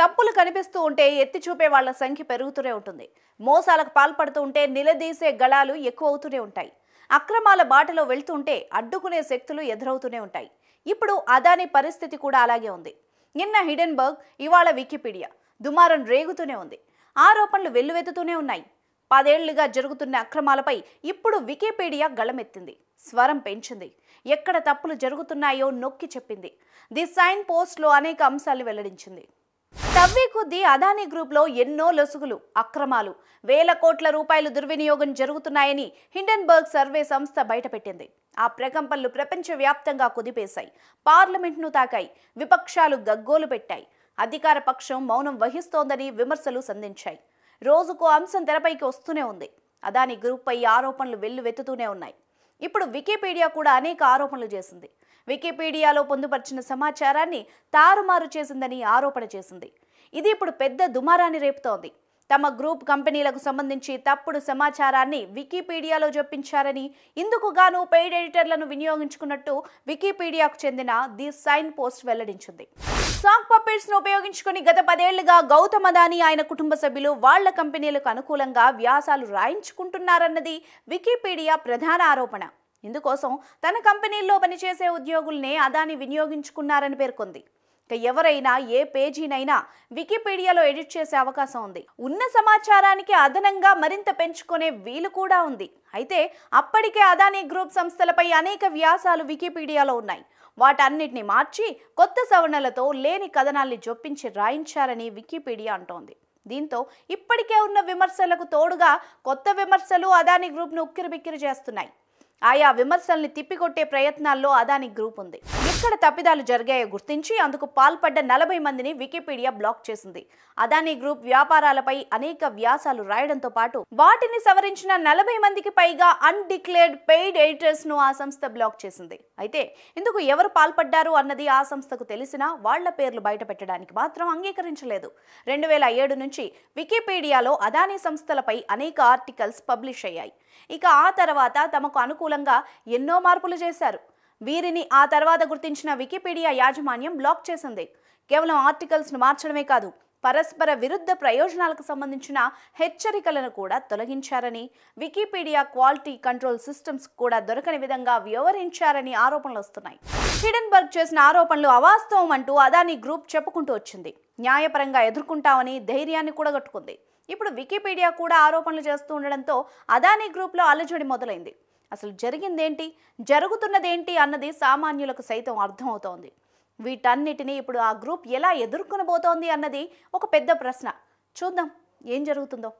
తప్పులు కనిపిస్తూ ఉంటే ఎత్తి చూపే వాళ్ళ సంఖ్య పెరుగుతూనే ఉంటుంది మోసాలకు పాల్పడుతూ ఉంటే నిలదీసే గళాలు ఎక్కువ అవుతూనే ఉంటాయి అక్రమాల బాటలో వెళ్తుంటే అడ్డుకునే శక్తులు ఎదురవుతూనే ఉంటాయి ఇప్పుడు అదాని పరిస్థితి కూడా అలాగే ఉంది నిన్న హిడెన్బర్గ్ ఇవాళ వికీపీడియా దుమారం రేగుతూనే ఉంది ఆరోపణలు వెల్లువెత్తుతూనే ఉన్నాయి పదేళ్లుగా జరుగుతున్న అక్రమాలపై ఇప్పుడు వికీపీడియా గళమెత్తింది స్వరం పెంచింది ఎక్కడ తప్పులు జరుగుతున్నాయో నొక్కి చెప్పింది ది సైన్ పోస్ట్లో అనేక అంశాలు వెల్లడించింది తవ్వే కొద్దీ అదానీ గ్రూప్లో ఎన్నో లొసుగులు అక్రమాలు వేల కోట్ల రూపాయలు దుర్వినియోగం జరుగుతున్నాయని హిండన్బర్గ్ సర్వే సంస్థ బయటపెట్టింది ఆ ప్రకంపనలు ప్రపంచవ్యాప్తంగా కుదిపేశాయి పార్లమెంట్ను తాకాయి విపక్షాలు గగ్గోలు పెట్టాయి అధికార పక్షం మౌనం వహిస్తోందని విమర్శలు సంధించాయి రోజుకు అంశం తెరపైకి వస్తూనే ఉంది అదాని గ్రూప్పై ఆరోపణలు వెల్లు వెత్తుతూనే ఉన్నాయి ఇప్పుడు వికీపీడియా కూడా అనేక ఆరోపణలు చేసింది వికీపీడియాలో పొందుపరిచిన సమాచారాన్ని తారుమారు చేసిందని ఆరోపణ చేసింది ఇది ఇప్పుడు పెద్ద దుమారాన్ని రేపుతోంది తమ గ్రూప్ కంపెనీలకు సంబంధించి తప్పుడు సమాచారాన్ని వికీపీడియాలో జొప్పించారని ఇందుకు గాను పెయిడ్ ఎడిటర్లను వినియోగించుకున్నట్టు వికీపీడియాకు చెందిన ది సైన్ పోస్ట్ వెల్లడించింది సాక్ పపెట్స్ ను ఉపయోగించుకుని గత పదేళ్లుగా గౌతమ్ అదానీ ఆయన కుటుంబ సభ్యులు వాళ్ల కంపెనీలకు అనుకూలంగా వ్యాసాలు రాయించుకుంటున్నారన్నది వికీపీడియా ప్రధాన ఆరోపణ ఇందుకోసం తన కంపెనీల్లో పనిచేసే ఉద్యోగుల్నే అదాని వినియోగించుకున్నారని పేర్కొంది ఎవరైనా ఏ పేజీనైనా వికీపీడియాలో ఎడిట్ చేసే అవకాశం ఉంది ఉన్న సమాచారానికి అదనంగా మరింత పెంచుకునే వీలు కూడా ఉంది అయితే అప్పటికే అదానీ గ్రూప్ సంస్థలపై అనేక వ్యాసాలు వికీపీడియాలో ఉన్నాయి వాటన్నిటిని మార్చి కొత్త సవరణలతో లేని కథనాల్ని జొప్పించి రాయించారని వికీపీడియా అంటోంది దీంతో ఇప్పటికే ఉన్న విమర్శలకు తోడుగా కొత్త విమర్శలు అదానీ గ్రూప్ను ఉక్కిరిబిక్కిరి చేస్తున్నాయి ఆయా విమర్శల్ని తిప్పికొట్టే ప్రయత్నాల్లో అదాని గ్రూప్ ఉంది ఎక్కడ తప్పిదాలు జరిగాయో గుర్తించి అందుకు పాల్పడ్డ నలభై మందిని వికీపీడియా బ్లాక్ చేసింది అదానీ గ్రూప్ వ్యాపారాలపై అనేక వ్యాసాలు రాయడంతో పాటు వాటిని సవరించిన నలభై మందికి పైగా అన్డిక్లేర్డ్ పెయిడ్ ఎడిటర్స్ ను ఆ సంస్థ బ్లాక్ చేసింది అయితే ఇందుకు ఎవరు పాల్పడ్డారు అన్నది ఆ సంస్థకు తెలిసినా వాళ్ల పేర్లు బయట పెట్టడానికి మాత్రం అంగీకరించలేదు రెండు వేల ఏడు నుంచి వికీపీడియాలో అదానీ సంస్థలపై అనేక ఆర్టికల్స్ పబ్లిష్ అయ్యాయి ఇక ఆ తర్వాత తమకు అనుకూల అనుకూలంగా ఎన్నో మార్పులు చేశారు వీరిని ఆ తర్వాత గుర్తించిన వికీపీడియా యాజమాన్యం బ్లాక్ చేసింది కేవలం ఆర్టికల్స్ను మార్చడమే కాదు పరస్పర విరుద్ధ ప్రయోజనాలకు సంబంధించిన హెచ్చరికలను కూడా తొలగించారని వికీపీడియా క్వాలిటీ కంట్రోల్ సిస్టమ్స్ కూడా దొరకని విధంగా వ్యవహరించారని ఆరోపణలు వస్తున్నాయి హిడెన్బర్గ్ చేసిన ఆరోపణలు అవాస్తవం అంటూ అదానీ గ్రూప్ చెప్పుకుంటూ వచ్చింది న్యాయపరంగా ఎదుర్కొంటామని ధైర్యాన్ని కూడగట్టుకుంది ఇప్పుడు వికీపీడియా కూడా ఆరోపణలు చేస్తూ ఉండడంతో అదానీ గ్రూప్లో అలజడి మొదలైంది అసలు జరిగిందేంటి జరుగుతున్నదేంటి అన్నది సామాన్యులకు సైతం అర్థమవుతోంది వీటన్నిటినీ ఇప్పుడు ఆ గ్రూప్ ఎలా ఎదుర్కొనబోతోంది అన్నది ఒక పెద్ద ప్రశ్న చూద్దాం ఏం జరుగుతుందో